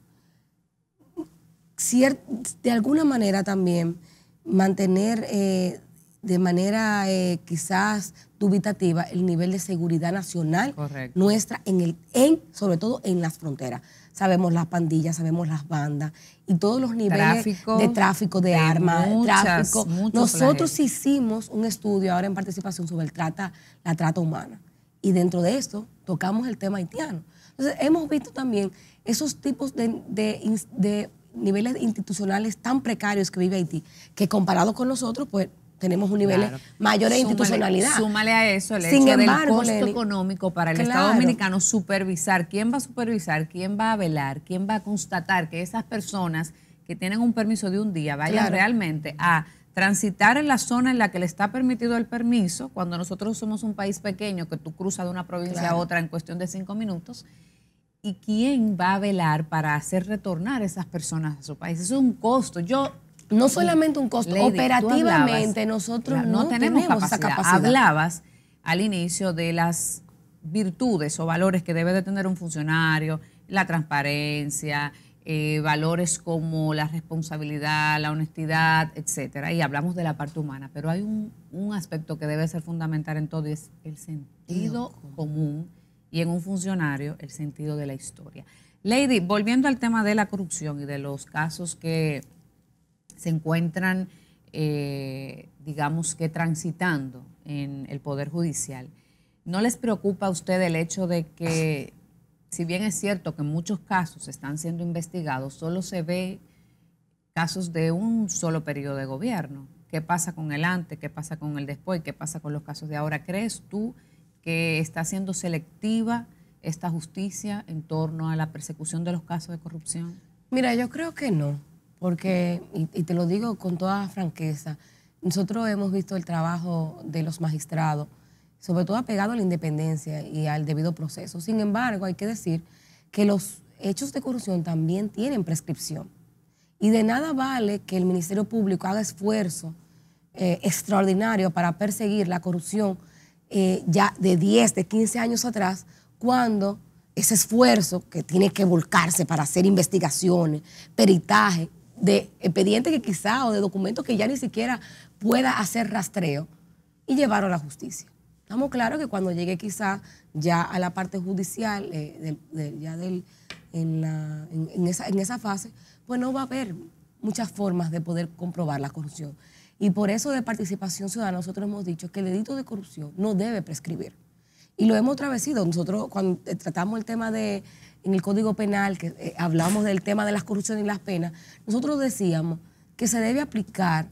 de alguna manera también, mantener eh, de manera eh, quizás dubitativa el nivel de seguridad nacional nuestra en el en sobre todo en las fronteras sabemos las pandillas sabemos las bandas y todos los niveles de tráfico de, armas tráfico nosotros hicimos un estudio ahora en participación sobre el trata la trata humana y dentro de esto tocamos el tema haitiano. Entonces, hemos visto también esos tipos de, niveles institucionales tan precarios que vive Haití, que comparado con nosotros, pues tenemos un nivel mayor de institucionalidad. Súmale a eso el del costo económico para el Estado Dominicano supervisar. ¿Quién va a supervisar? ¿Quién va a velar? ¿Quién va a constatar que esas personas que tienen un permiso de un día vayan realmente a transitar en la zona en la que le está permitido el permiso, cuando nosotros somos un país pequeño que tú cruzas de una provincia a otra en cuestión de cinco minutos, y quién va a velar para hacer retornar esas personas a su país. es un costo. Yo no solamente un costo, operativamente nosotros no, tenemos, Esa capacidad. Hablabas al inicio de las virtudes o valores que debe de tener un funcionario, la transparencia, eh, valores como la responsabilidad, la honestidad, etcétera. Y hablamos de la parte humana, pero hay un, aspecto que debe ser fundamental en todo y es el sentido común y en un funcionario el sentido de la historia. Lady, volviendo al tema de la corrupción y de los casos que se encuentran, eh, digamos que transitando en el Poder Judicial, ¿no les preocupa a usted el hecho de que si bien es cierto que muchos casos están siendo investigados, solo se ve casos de un solo periodo de gobierno. ¿Qué pasa con el antes? ¿Qué pasa con el después? ¿Qué pasa con los casos de ahora? ¿Crees tú que está siendo selectiva esta justicia en torno a la persecución de los casos de corrupción? Mira, yo creo que no, porque, y, y te lo digo con toda franqueza, nosotros hemos visto el trabajo de los magistrados sobre todo apegado a la independencia y al debido proceso. Sin embargo, hay que decir que los hechos de corrupción también tienen prescripción. Y de nada vale que el Ministerio Público haga esfuerzo eh, extraordinario para perseguir la corrupción eh, ya de 10, de 15 años atrás, cuando ese esfuerzo que tiene que volcarse para hacer investigaciones, peritaje, de expedientes que quizá o de documentos que ya ni siquiera pueda hacer rastreo y llevarlo a la justicia. Estamos claro que cuando llegue quizá ya a la parte judicial, eh, ya del, en, esa, en esa fase, pues no va a haber muchas formas de poder comprobar la corrupción. Y por eso de participación ciudadana nosotros hemos dicho que el delito de corrupción no debe prescribir. Y lo hemos travesido. Nosotros cuando eh, tratamos el tema de, en el Código Penal, que eh, hablamos del tema de las corrupciones y las penas, nosotros decíamos que se debe aplicar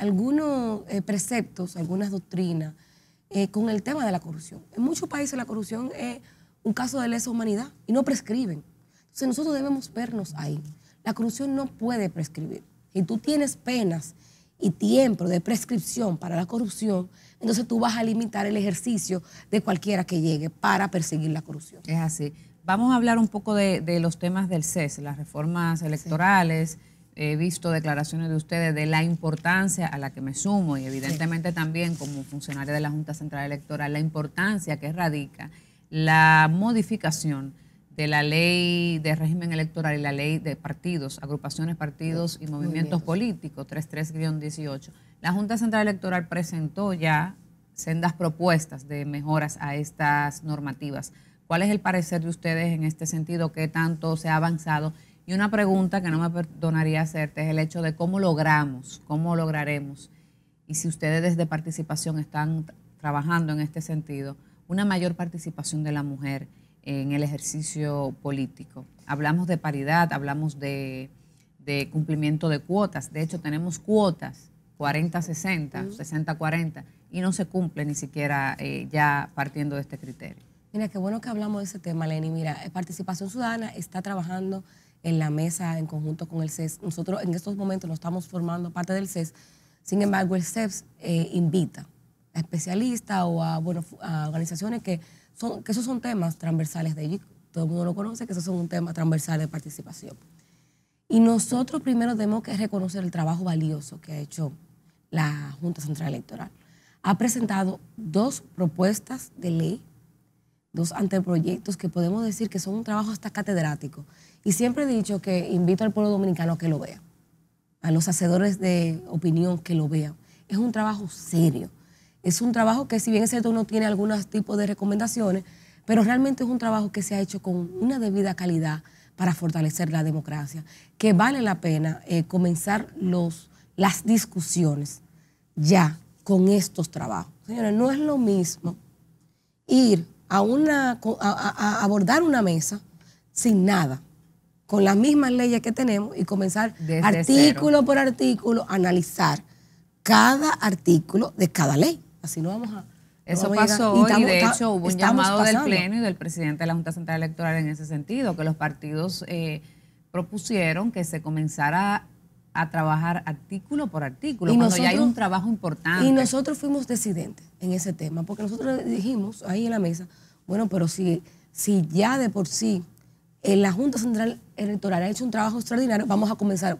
algunos eh, preceptos, algunas doctrinas eh, con el tema de la corrupción. En muchos países la corrupción es un caso de lesa humanidad y no prescriben. Entonces nosotros debemos vernos ahí. La corrupción no puede prescribir. Si tú tienes penas y tiempo de prescripción para la corrupción, entonces tú vas a limitar el ejercicio de cualquiera que llegue para perseguir la corrupción. Es así. Vamos a hablar un poco de, los temas del CES, las reformas electorales he visto declaraciones de ustedes de la importancia a la que me sumo y evidentemente también como funcionaria de la Junta Central Electoral, la importancia que radica la modificación de la ley de régimen electoral y la ley de partidos, agrupaciones, partidos y movimientos, movimientos. políticos, 33-18. La Junta Central Electoral presentó ya sendas propuestas de mejoras a estas normativas. ¿Cuál es el parecer de ustedes en este sentido? ¿Qué tanto se ha avanzado? Y una pregunta que no me perdonaría hacerte es el hecho de cómo logramos, cómo lograremos, y si ustedes desde participación están trabajando en este sentido, una mayor participación de la mujer en el ejercicio político. Hablamos de paridad, hablamos de, cumplimiento de cuotas. De hecho, tenemos cuotas 40-60, 60-40, y no se cumple ni siquiera eh, ya partiendo de este criterio. Mira, qué bueno que hablamos de ese tema, Lenny. Mira, eh, Participación Sudana está trabajando en la mesa en conjunto con el CES. Nosotros en estos momentos no estamos formando parte del CES, sin embargo el CES eh, invita a especialistas o a, bueno, a organizaciones que, son, que esos son temas transversales de ellos. Todo el mundo lo conoce, que esos son un tema transversal de participación. Y nosotros primero tenemos que reconocer el trabajo valioso que ha hecho la Junta Central Electoral. Ha presentado dos propuestas de ley, dos anteproyectos que podemos decir que son un trabajo hasta catedrático. Y siempre he dicho que invito al pueblo dominicano a que lo vea, a los hacedores de opinión que lo vean. Es un trabajo serio. Es un trabajo que, si bien es cierto, uno tiene algunos tipos de recomendaciones, pero realmente es un trabajo que se ha hecho con una debida calidad para fortalecer la democracia, que vale la pena eh, comenzar los, las discusiones ya con estos trabajos. Señores, no es lo mismo ir a, una, a abordar una mesa sin nada con las mismas leyes que tenemos y comenzar artículo por artículo a analizar cada artículo de cada ley. Así no vamos a... Eso pasó y, de hecho hubo un llamado del Pleno y del presidente de la Junta Central Electoral en ese sentido, que los partidos eh, propusieron que se comenzara a, trabajar artículo por artículo, y cuando ya hay un trabajo importante. Y nosotros fuimos decidentes en ese tema, porque nosotros dijimos ahí en la mesa, bueno, pero si, si ya de por sí la Junta Central Electoral ha hecho un trabajo extraordinario. Vamos a comenzar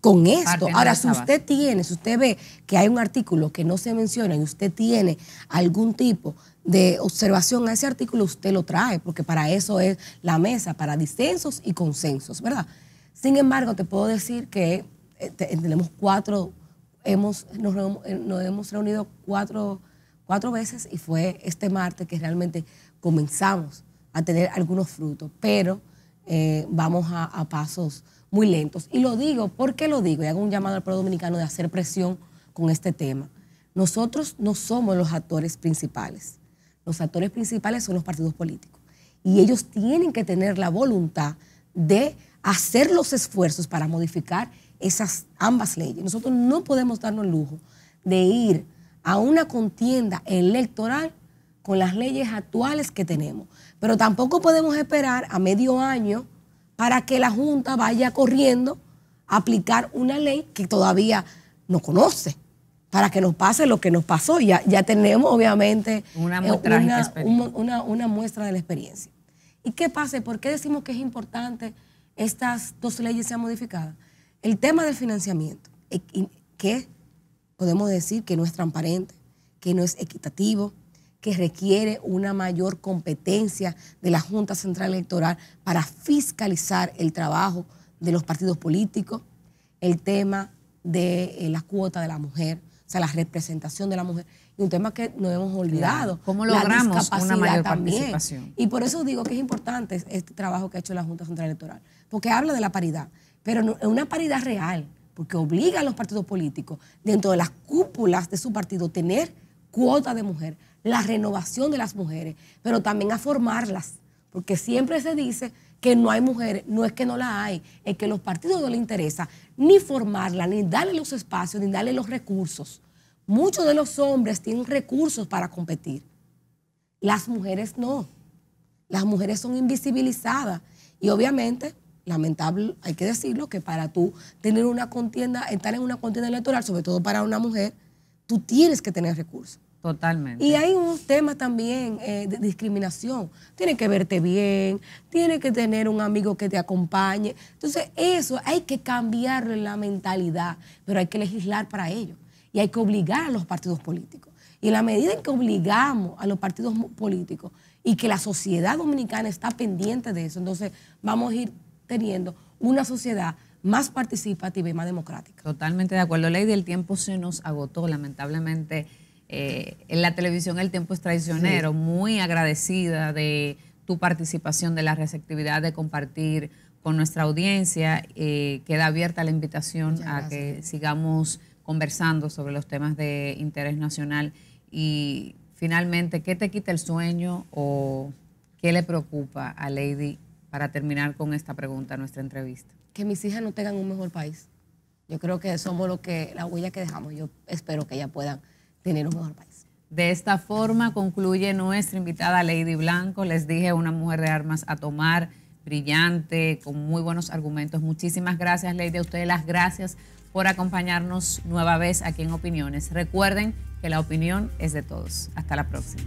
con esto. Ahora, si usted tiene, si usted ve que hay un artículo que no se menciona y usted tiene algún tipo de observación a ese artículo, usted lo trae, porque para eso es la mesa, para disensos y consensos, ¿verdad? Sin embargo, te puedo decir que eh, eh, tenemos cuatro, hemos, nos, eh, nos hemos reunido cuatro, cuatro veces y fue este martes que realmente comenzamos a tener algunos frutos, pero eh, vamos a, pasos muy lentos. Y lo digo, porque lo digo? Y hago un llamado al pueblo dominicano de hacer presión con este tema. Nosotros no somos los actores principales. Los actores principales son los partidos políticos. Y ellos tienen que tener la voluntad de hacer los esfuerzos para modificar esas ambas leyes. Nosotros no podemos darnos el lujo de ir a una contienda electoral con las leyes actuales que tenemos. Pero tampoco podemos esperar a medio año para que la Junta vaya corriendo a aplicar una ley que todavía no conoce, para que nos pase lo que nos pasó. Ya, ya tenemos, obviamente, una, eh, muestra de la experiencia. ¿Y qué pasa? ¿Por qué decimos que es importante estas dos leyes sean modificadas? El tema del financiamiento, eh, ¿Qué podemos decir que no es transparente, que no es equitativo, que requiere una mayor competencia de la Junta Central Electoral para fiscalizar el trabajo de los partidos políticos, el tema de eh, la cuota de la mujer, o sea, la representación de la mujer, y un tema que nos hemos olvidado. ¿Cómo logramos una mayor participación? Y por eso digo que es importante este trabajo que ha hecho la Junta Central Electoral, porque habla de la paridad, pero no, una paridad real, porque obliga a los partidos políticos, dentro de las cúpulas de su partido, tener cuota de mujer la renovación de las mujeres, pero también a formarlas, porque siempre se dice que no hay mujeres, no es que no la hay, es que los partidos no les interesa ni formarla, ni darle los espacios, ni darle los recursos. Muchos de los hombres tienen recursos para competir, las mujeres no. Las mujeres son invisibilizadas y obviamente lamentable, hay que decirlo, que para tú tener una contienda, estar en una contienda electoral, sobre todo para una mujer, tú tienes que tener recursos. Totalmente. Y hay unos temas también eh, de discriminación. Tiene que verte bien, tiene que tener un amigo que te acompañe. Entonces, eso hay que cambiar la mentalidad, pero hay que legislar para ello. Y hay que obligar a los partidos políticos. Y en la medida en que obligamos a los partidos políticos y que la sociedad dominicana está pendiente de eso, entonces vamos a ir teniendo una sociedad más participativa y más democrática. Totalmente de acuerdo. Ley del tiempo se nos agotó, lamentablemente. Eh, en la televisión El Tiempo es Traicionero, muy agradecida de tu participación, de la receptividad, de compartir con nuestra audiencia. Eh, queda abierta la invitación a que sigamos conversando sobre los temas de interés nacional y finalmente, ¿qué te quita el sueño o qué le preocupa a Lady para terminar con esta pregunta, nuestra entrevista? Que mis hijas no tengan un mejor país. Yo creo que somos lo que, la huella que dejamos. Yo espero que ellas puedan tener un mejor país. De esta forma concluye nuestra invitada Lady Blanco. Les dije, una mujer de armas a tomar, brillante, con muy buenos argumentos. Muchísimas gracias, Lady. A ustedes las gracias por acompañarnos nueva vez aquí en Opiniones. Recuerden que la opinión es de todos. Hasta la próxima.